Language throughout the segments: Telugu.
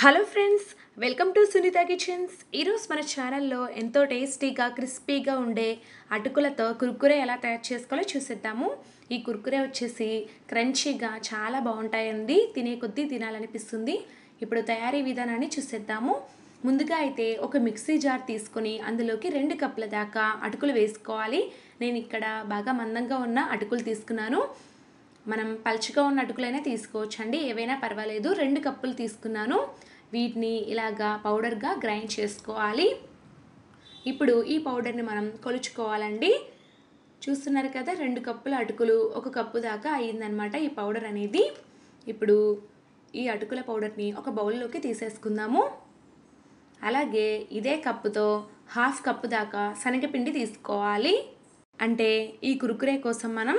hello friends welcome to Sunitha kitchens ఈరోజు మన ఛానల్లో ఎంతో టేస్టీగా క్రిస్పీగా ఉండే అటుకులతో కుర్కురే ఎలా తయారు చేసుకోవాలో చూసేద్దాము ఈ కుర్కురే వచ్చేసి క్రంచీగా చాలా బాగుంటాయండి తినే కొద్దీ తినాలనిపిస్తుంది ఇప్పుడు తయారీ విధానాన్ని చూసేద్దాము ముందుగా అయితే ఒక మిక్సీ జార్ తీసుకొని అందులోకి రెండు కప్పుల దాకా అటుకులు వేసుకోవాలి నేను ఇక్కడ బాగా మందంగా ఉన్న అటుకులు తీసుకున్నాను మనం పలుచగా ఉన్న అటుకులైనా తీసుకోవచ్చండి ఏవైనా పర్వాలేదు రెండు కప్పులు తీసుకున్నాను వీటిని ఇలాగా పౌడర్గా గ్రైండ్ చేసుకోవాలి ఇప్పుడు ఈ పౌడర్ని మనం కొలుచుకోవాలండి చూస్తున్నారు కదా రెండు కప్పుల అటుకులు ఒక కప్పు దాకా అయ్యిందనమాట ఈ పౌడర్ అనేది ఇప్పుడు ఈ అటుకుల పౌడర్ని ఒక బౌల్లోకి తీసేసుకుందాము అలాగే ఇదే కప్పుతో హాఫ్ కప్పు దాకా శనగపిండి తీసుకోవాలి అంటే ఈ కురుకురే కోసం మనం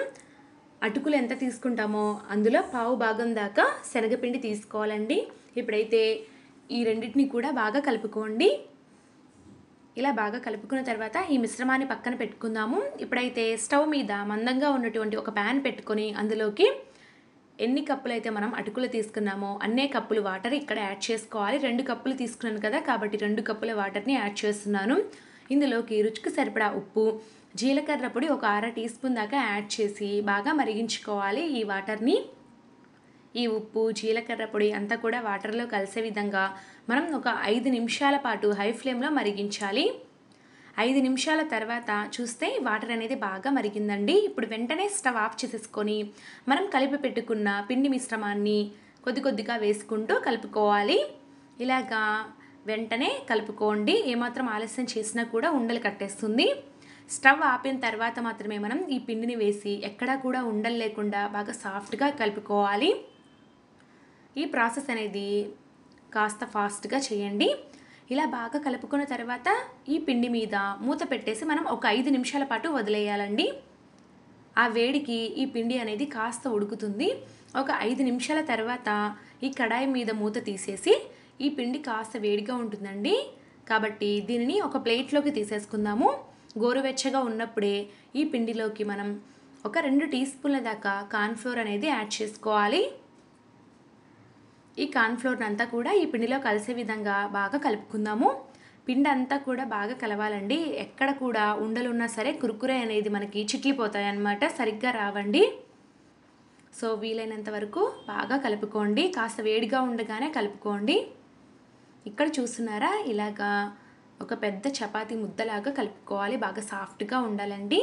అటుకులు ఎంత తీసుకుంటామో అందులో పావు భాగం దాకా శనగపిండి తీసుకోవాలండి ఇప్పుడైతే ఈ రెండింటిని కూడా బాగా కలుపుకోండి ఇలా బాగా కలుపుకున్న తర్వాత ఈ మిశ్రమాన్ని పక్కన పెట్టుకుందాము ఇప్పుడైతే స్టవ్ మీద మందంగా ఉన్నటువంటి ఒక ప్యాన్ పెట్టుకొని అందులోకి ఎన్ని కప్పులు అయితే మనం అటుకులు తీసుకున్నామో అన్నే కప్పులు వాటర్ ఇక్కడ యాడ్ చేసుకోవాలి రెండు కప్పులు తీసుకున్నాను కదా కాబట్టి రెండు కప్పుల వాటర్ని యాడ్ చేస్తున్నాను ఇందులోకి రుచికి సరిపడా ఉప్పు జీలకర్ర పొడి ఒక అర టీ స్పూన్ దాకా యాడ్ చేసి బాగా మరిగించుకోవాలి ఈ వాటర్ని ఈ ఉప్పు జీలకర్ర పొడి అంతా కూడా వాటర్లో కలిసే విధంగా మనం ఒక ఐదు నిమిషాల పాటు హై ఫ్లేమ్లో మరిగించాలి ఐదు నిమిషాల తర్వాత చూస్తే వాటర్ అనేది బాగా మరిగిందండి ఇప్పుడు వెంటనే స్టవ్ ఆఫ్ చేసేసుకొని మనం కలిపి పెట్టుకున్న పిండి మిశ్రమాన్ని కొద్ది కొద్దిగా వేసుకుంటూ కలుపుకోవాలి ఇలాగా వెంటనే కలుపుకోండి ఏమాత్రం ఆలస్యం చేసినా కూడా ఉండలు కట్టేస్తుంది స్టవ్ ఆపిన తర్వాత మాత్రమే మనం ఈ పిండిని వేసి ఎక్కడా కూడా ఉండలు లేకుండా బాగా సాఫ్ట్గా కలుపుకోవాలి ఈ ప్రాసెస్ అనేది కాస్త ఫాస్ట్గా చేయండి ఇలా బాగా కలుపుకున్న తర్వాత ఈ పిండి మీద మూత పెట్టేసి మనం ఒక ఐదు నిమిషాల పాటు వదిలేయాలండి ఆ వేడికి ఈ పిండి అనేది కాస్త ఉడుకుతుంది ఒక ఐదు నిమిషాల తర్వాత ఈ కడాయి మీద మూత తీసేసి ఈ పిండి కాస్త వేడిగా ఉంటుందండి కాబట్టి దీనిని ఒక ప్లేట్లోకి తీసేసుకుందాము గోరువెచ్చగా ఉన్నప్పుడే ఈ పిండిలోకి మనం ఒక రెండు టీ స్పూన్ల దాకా కార్న్ఫ్లోర్ అనేది యాడ్ చేసుకోవాలి ఈ కార్న్ఫ్లోర్ని అంతా కూడా ఈ పిండిలో కలిసే విధంగా బాగా కలుపుకుందాము పిండి అంతా కూడా బాగా కలవాలండి ఎక్కడ కూడా ఉండలున్నా సరే కురుకురే అనేది మనకి చిట్లిపోతాయి సరిగ్గా రావండి సో వీలైనంత వరకు బాగా కలుపుకోండి కాస్త వేడిగా ఉండగానే కలుపుకోండి ఇక్కడ చూస్తున్నారా ఇలాగా ఒక పెద్ద చపాతి ముద్దలాగా కలుపుకోవాలి బాగా సాఫ్ట్గా ఉండాలండి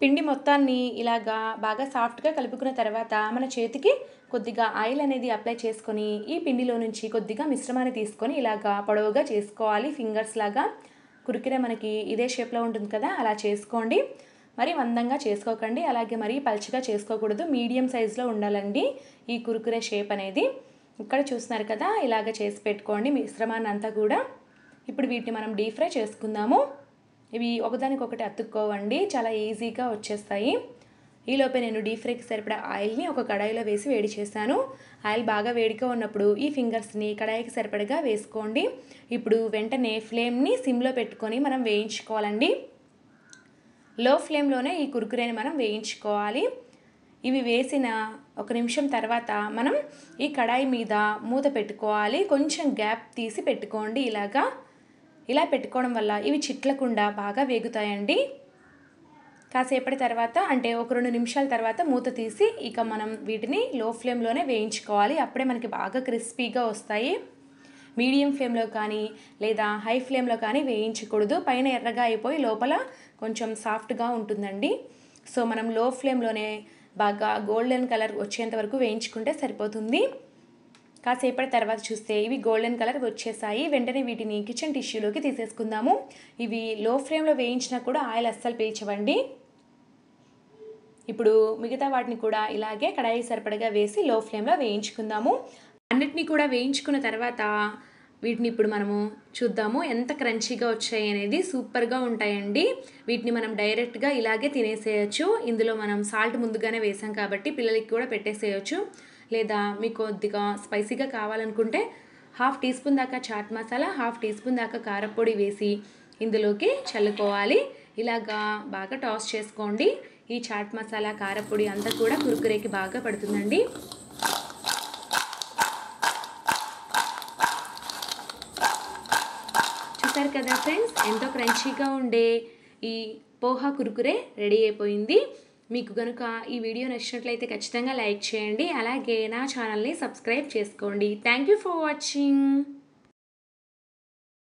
పిండి మొత్తాన్ని ఇలాగా బాగా సాఫ్ట్గా కలుపుకున్న తర్వాత మన చేతికి కొద్దిగా ఆయిల్ అనేది అప్లై చేసుకొని ఈ పిండిలో నుంచి కొద్దిగా మిశ్రమాన్ని తీసుకొని ఇలాగా పొడవుగా చేసుకోవాలి ఫింగర్స్ లాగా కురికిన మనకి ఇదే షేప్లో ఉంటుంది కదా అలా చేసుకోండి మరి మందంగా చేసుకోకండి అలాగే మరీ పల్చగా చేసుకోకూడదు మీడియం సైజులో ఉండాలండి ఈ కురుకురే షేప్ అనేది ఇక్కడ చూస్తున్నారు కదా ఇలాగ చేసి పెట్టుకోండి మిశ్రమాన్ని అంతా కూడా ఇప్పుడు వీటిని మనం డీప్ ఫ్రై చేసుకుందాము ఇవి ఒకదానికొకటి అతుక్కోవండి చాలా ఈజీగా వచ్చేస్తాయి ఈలోపే నేను డీప్ ఫ్రైకి సరిపడా ఆయిల్ని ఒక కడాయిలో వేసి వేడి చేశాను ఆయిల్ బాగా వేడిగా ఉన్నప్పుడు ఈ ఫింగర్స్ని కడాయికి సరిపడగా వేసుకోండి ఇప్పుడు వెంటనే ఫ్లేమ్ని సిమ్లో పెట్టుకొని మనం వేయించుకోవాలండి లో ఫ్లేమ్లోనే ఈ కురుకురేని మనం వేయించుకోవాలి ఇవి వేసిన ఒక నిమిషం తర్వాత మనం ఈ కడాయి మీద మూత పెట్టుకోవాలి కొంచెం గ్యాప్ తీసి పెట్టుకోండి ఇలాగా ఇలా పెట్టుకోవడం వల్ల ఇవి చిట్లకుండా బాగా వేగుతాయండి కాసేపటి తర్వాత అంటే ఒక రెండు నిమిషాల తర్వాత మూత తీసి ఇక మనం వీటిని లో ఫ్లేమ్లోనే వేయించుకోవాలి అప్పుడే మనకి బాగా క్రిస్పీగా వస్తాయి మీడియం ఫ్లేమ్లో కానీ లేదా హై ఫ్లేమ్లో కానీ వేయించకూడదు పైన ఎర్రగా అయిపోయి లోపల కొంచెం సాఫ్ట్గా ఉంటుందండి సో మనం లో ఫ్లేమ్లోనే బాగా గోల్డెన్ కలర్ వచ్చేంత వరకు వేయించుకుంటే సరిపోతుంది కాసేపటి తర్వాత చూస్తే ఇవి గోల్డెన్ కలర్ వచ్చేసాయి వెంటనే వీటిని కిచెన్ టిష్యూలోకి తీసేసుకుందాము ఇవి లో ఫ్లేమ్లో వేయించినా కూడా ఆయిల్ అస్సలు పీల్చవండి ఇప్పుడు మిగతా వాటిని కూడా ఇలాగే కడాయి సరిపడగా వేసి లో ఫ్లేమ్లో వేయించుకుందాము అన్నిటినీ కూడా వేయించుకున్న తర్వాత వీటిని ఇప్పుడు మనము చూద్దాము ఎంత క్రంచీగా వచ్చాయి అనేది సూపర్గా ఉంటాయండి వీటిని మనం డైరెక్ట్గా ఇలాగే తినేసేయచ్చు ఇందులో మనం సాల్ట్ ముందుగానే వేసాం కాబట్టి పిల్లలకి కూడా పెట్టేసేయచ్చు లేదా మీకు కొద్దిగా స్పైసీగా కావాలనుకుంటే హాఫ్ టీ స్పూన్ దాకా chaat masala half teaspoon దాకా కారపొడి వేసి ఇందులోకి చల్లుకోవాలి ఇలాగా బాగా టాస్ చేసుకోండి ఈ చాట్ మసాలా కారపొడి అంతా కూడా కురుకురేకి బాగా పడుతుందండి చూసారు కదా ఫ్రెండ్స్ ఎంతో క్రంచీగా ఉండే ఈ పోహా కురుకురే రెడీ అయిపోయింది మీకు కనుక ఈ వీడియో నచ్చినట్లయితే ఖచ్చితంగా లైక్ చేయండి అలాగే నా ఛానల్ని సబ్స్క్రైబ్ చేసుకోండి థ్యాంక్ యూ ఫర్ వాచింగ్